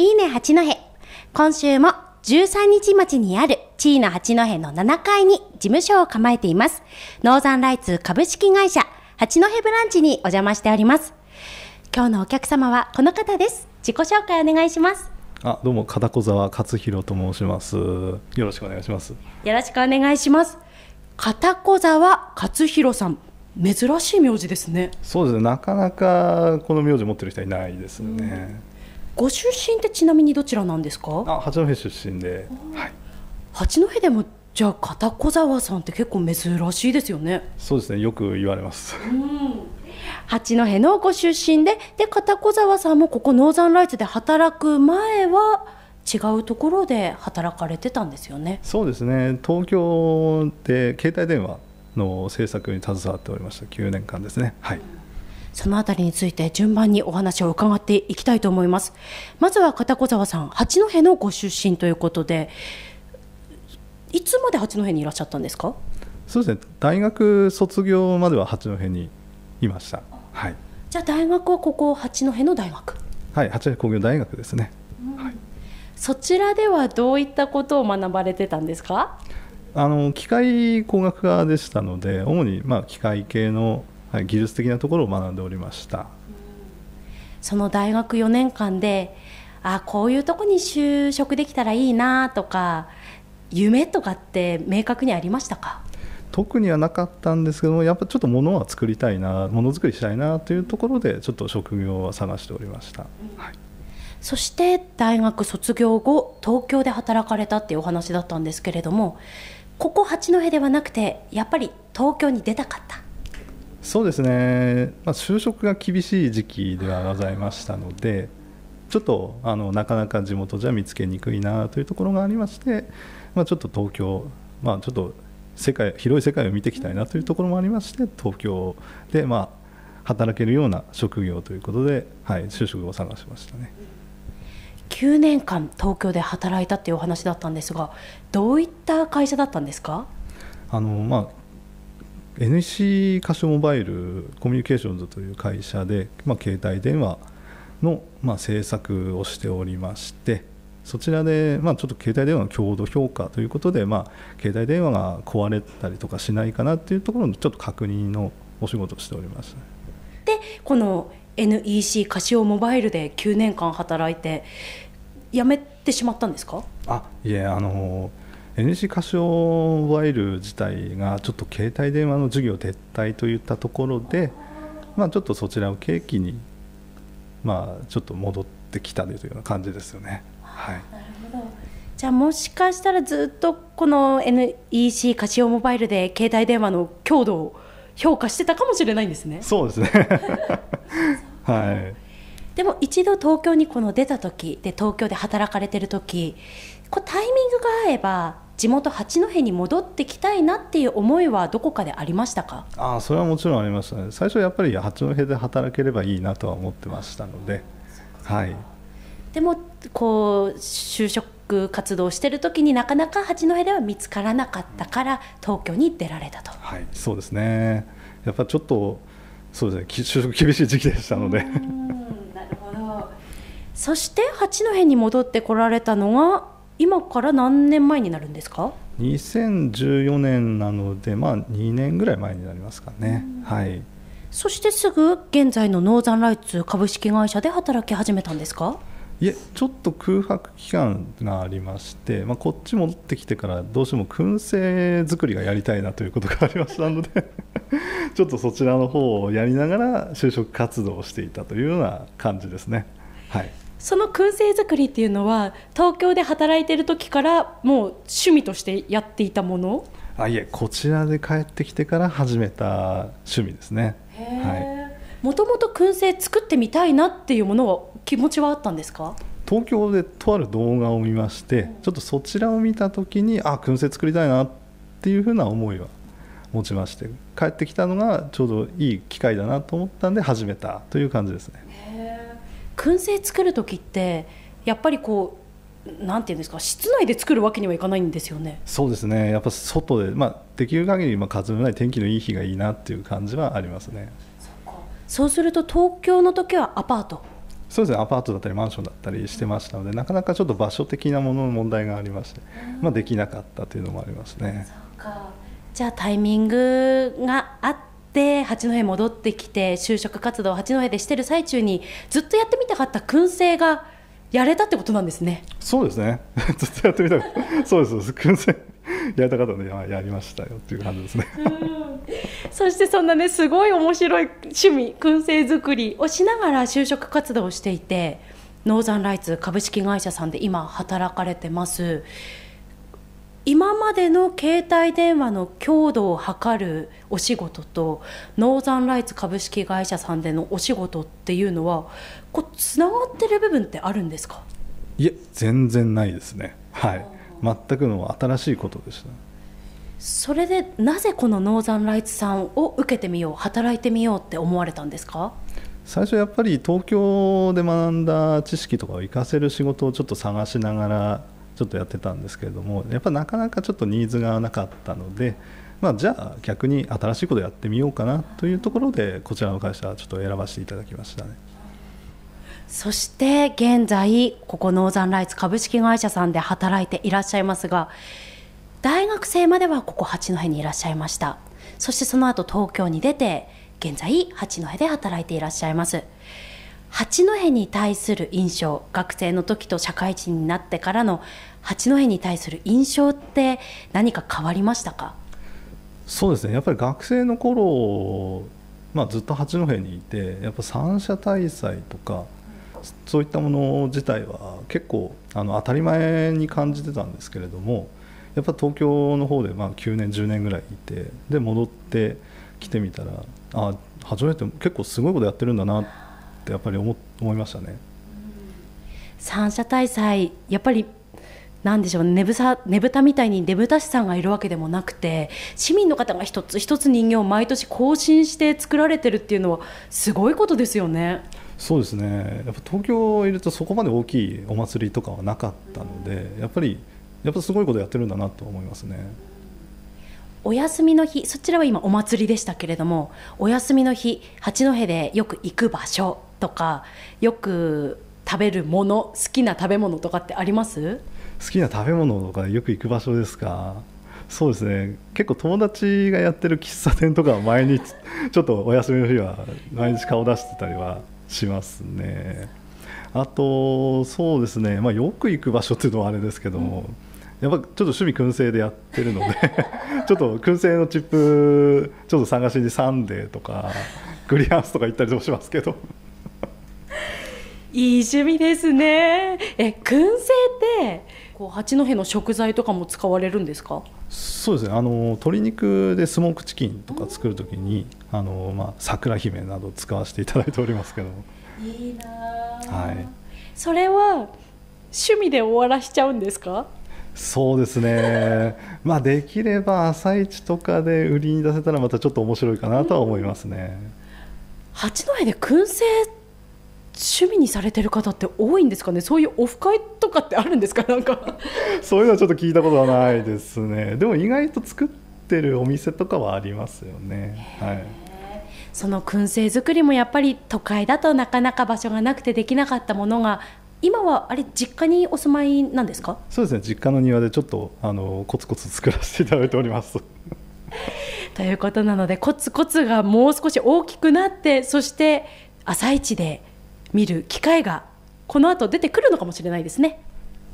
いいね八戸。今週も13日町にある地位の八戸の7階に事務所を構えています。ノーザンライツ株式会社八戸ブランチにお邪魔しております。今日のお客様はこの方です。自己紹介お願いします。あ、どうも片小沢勝弘と申します。よろしくお願いします。よろしくお願いします。片小沢勝弘さん。珍しい名字ですね。そうですね。なかなかこの名字持ってる人はいないですね。うんご出身ってちなみにどちらなんですかあ八戸出身で、はい、八戸でもじゃあ片小沢さんって結構珍しいですよねそうですねよく言われます、八戸のご出身でで片小沢さんもここノーザンライツで働く前は違うところで働かれてたんですよねそうですね東京で携帯電話の制作に携わっておりました9年間ですねはい、うんそのあたりについて順番にお話を伺っていきたいと思いますまずは片子沢さん八戸のご出身ということでいつまで八戸にいらっしゃったんですかそうですね大学卒業までは八戸にいましたはいじゃあ大学はここ八戸の大学はい八戸工業大学ですね、はい、そちらではどういったことを学ばれてたんですかあの機械工学科でしたので主にまあ機械系のはい、技術的なところを学んでおりましたその大学4年間であこういうとこに就職できたらいいなとか夢とかって明確にありましたか特にはなかったんですけどもやっぱちょっとものは作りたいなものづくりしたいなというところでちょっと職業は探しておりました、はい、そして大学卒業後東京で働かれたっていうお話だったんですけれどもここ八戸ではなくてやっぱり東京に出たかったそうですね、まあ、就職が厳しい時期ではございましたのでちょっとあのなかなか地元じゃ見つけにくいなというところがありまして、まあ、ちょっと東京、まあ、ちょっと世界広い世界を見ていきたいなというところもありまして東京でまあ働けるような職業ということで、はい、就職を探しましたね9年間東京で働いたっていうお話だったんですがどういった会社だったんですかあの、まあ、NEC カシオモバイルコミュニケーションズという会社で、まあ、携帯電話の、まあ、制作をしておりましてそちらで、まあ、ちょっと携帯電話の強度評価ということで、まあ、携帯電話が壊れたりとかしないかなっていうところのちょっと確認のお仕事をしておりました。でこの NEC カシオモバイルで9年間働いて辞めてしまったんですかあいえあの NEC カシオモバイル自体がちょっと携帯電話の事業撤退といったところで、まあ、ちょっとそちらを契機に、まあ、ちょっと戻ってきたというような感じですよね。はい、なるほどじゃあもしかしたらずっとこの NEC カシオモバイルで携帯電話の強度を評価してたかもしれないんですね。そうですね はい、でも一度東京にこの出た時で東京で働かれてる時こうタイミングが合えば地元八戸に戻ってきたいなっていう思いはどこかでありましたかあそれはもちろんありましたね最初やっぱり八戸で働ければいいなとは思ってましたのではいでもこう就職活動してる時になかなか八戸では見つからなかったから東京に出られたと、はいそうですねやっぱちょっとそうですね 就職厳しい時期でしたのでなるほどそして八戸に戻ってこられたのが今から何年前になるんですか2014年なので、まあ、2年ぐらい前になりますかね、はい、そしてすぐ現在のノーザンライツ株式会社で働き始めたんですかいえちょっと空白期間がありまして、まあ、こっち戻ってきてからどうしても燻製作りがやりたいなということがありましたので ちょっとそちらの方をやりながら就職活動をしていたというような感じですね。はいその燻製作りっていうのは東京で働いてる時からもう趣味としてやっていたものあいえこちらで帰ってきてから始めた趣味ですねもともと燻製作ってみたいなっていうものは気持ちはあったんですか東京でとある動画を見まして、うん、ちょっとそちらを見た時にあ燻製作りたいなっていうふうな思いは持ちまして帰ってきたのがちょうどいい機会だなと思ったんで始めたという感じですね。燻製作る時ってやっぱりこうなんていうんですか室内で作るわけにはいかないんですよね。そうですね。やっぱ外で、まあできる限りまあ風のない天気のいい日がいいなっていう感じはありますね。そうすると東京の時はアパート。そうですね。アパートだったりマンションだったりしてましたので、うん、なかなかちょっと場所的なものの問題がありまして、まあできなかったというのもありますね。じゃあタイミングがあっで八戸戻ってきて就職活動を八戸でしてる最中にずっとやってみたかった燻製がやれたってことなんですねそうですね ずっとやってみたそうです燻製やりたかったのでやりましたよっていう感じですねそしてそんなねすごい面白い趣味燻製作りをしながら就職活動をしていてノーザンライツ株式会社さんで今働かれてます今までの携帯電話の強度を測るお仕事とノーザンライツ株式会社さんでのお仕事っていうのはこうつながってる部分ってあるんですかいえ全然ないですねはい全くの新しいことでしたそれでなぜこのノーザンライツさんを受けてみよう働いてみようって思われたんですか最初やっぱり東京で学んだ知識とかを活かせる仕事をちょっと探しながらちょっとやってたんですけれどもやっぱなかなかちょっとニーズがなかったので、まあ、じゃあ逆に新しいことやってみようかなというところでこちらの会社はちょっと選ばせていただきましたね。そして現在ここノーザンライツ株式会社さんで働いていらっしゃいますが大学生まではここ八戸にいらっしゃいましたそしてその後東京に出て現在八戸で働いていらっしゃいます八戸に対する印象学生の時と社会人になってからの八戸に対する印象って何か変わりましたかそうですねやっぱり学生の頃、まあ、ずっと八戸にいてやっぱ三者大祭とかそういったもの自体は結構あの当たり前に感じてたんですけれどもやっぱ東京の方でまあ9年10年ぐらいいてで戻ってきてみたらあ八戸って結構すごいことやってるんだなってってやっぱり思思いましたね。三者大祭やっぱりなんでしょうねぶさねぶたみたいにねぶた師さんがいるわけでもなくて市民の方が一つ一つ人形を毎年更新して作られてるっていうのはすごいことですよね。そうですねやっぱ東京いるとそこまで大きいお祭りとかはなかったのでやっぱりやっぱすごいことやってるんだなと思いますね。お休みの日そちらは今お祭りでしたけれどもお休みの日八戸でよく行く場所とかよく食べるもの好きな食べ物とかってあります好きな食べ物とかよく行く場所ですかそうですね結構友達がやってる喫茶店とかは毎日 ちょっとお休みの日は毎日顔出してたりはしますねあとそうですね、まあ、よく行く場所っていうのはあれですけども、うんやっぱちょっと趣味燻製でやってるので ちょっと燻製のチップちょっと探しにサンデーとかグリアンスとか行ったりもしますけどいい趣味ですねえ燻製ってこう八戸の食材とかも使われるんですかそうですねあの鶏肉でスモークチキンとか作る時に、あのまあ、桜姫など使わせていただいておりますけどいいな、はい、それは趣味で終わらしちゃうんですかそうですね まあできれば朝市とかで売りに出せたらまたちょっと面白いかなとは思いますね、うん、八戸で燻製趣味にされてる方って多いんですかねそういうオフ会とかってあるんですかなんか そういうのはちょっと聞いたことはないですねでも意外と作ってるお店とかはありますよねはいその燻製作りもやっぱり都会だとなかなか場所がなくてできなかったものが今はあれ実家にお住まいなんですかそうですね実家の庭でちょっとあのコツコツ作らせていただいております ということなのでコツコツがもう少し大きくなってそして朝一で見る機会がこの後出てくるのかもしれないですね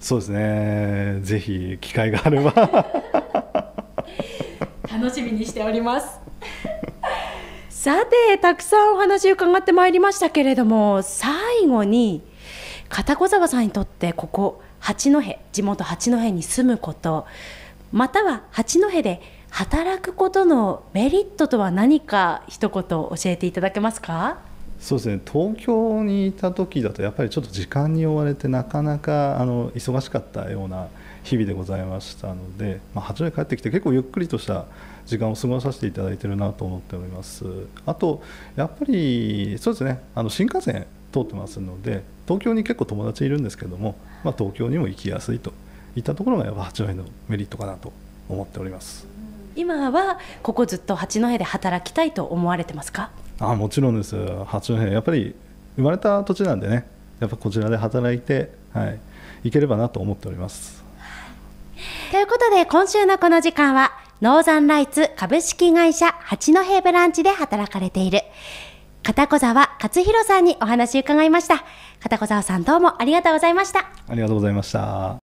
そうですねぜひ機会があれば 楽しみにしておりますさてたくさんお話伺ってまいりましたけれども最後に片小沢さんにとってここ八戸地元八戸に住むことまたは八戸で働くことのメリットとは何か一言教えていただけますかそうですね東京にいた時だとやっぱりちょっと時間に追われてなかなかあの忙しかったような日々でございましたので、まあ、初め帰ってきて結構ゆっくりとした時間を過ごさせていただいてるなと思っておりますあとやっぱりそうですねあの新幹線通ってますので東京に結構友達いるんですけども、まあ、東京にも行きやすいといったところがやっぱ八戸のメリットかなと思っております今はここずっと八戸で働きたいと思われてますかあもちろんです八戸やっぱり生まれた土地なんでねやっぱこちらで働いて、はい、行ければなと思っております。ということで今週のこの時間はノーザンライツ株式会社八戸ブランチで働かれている片小沢勝弘さんにお話伺いました片小沢さんどうもありがとうございましたありがとうございました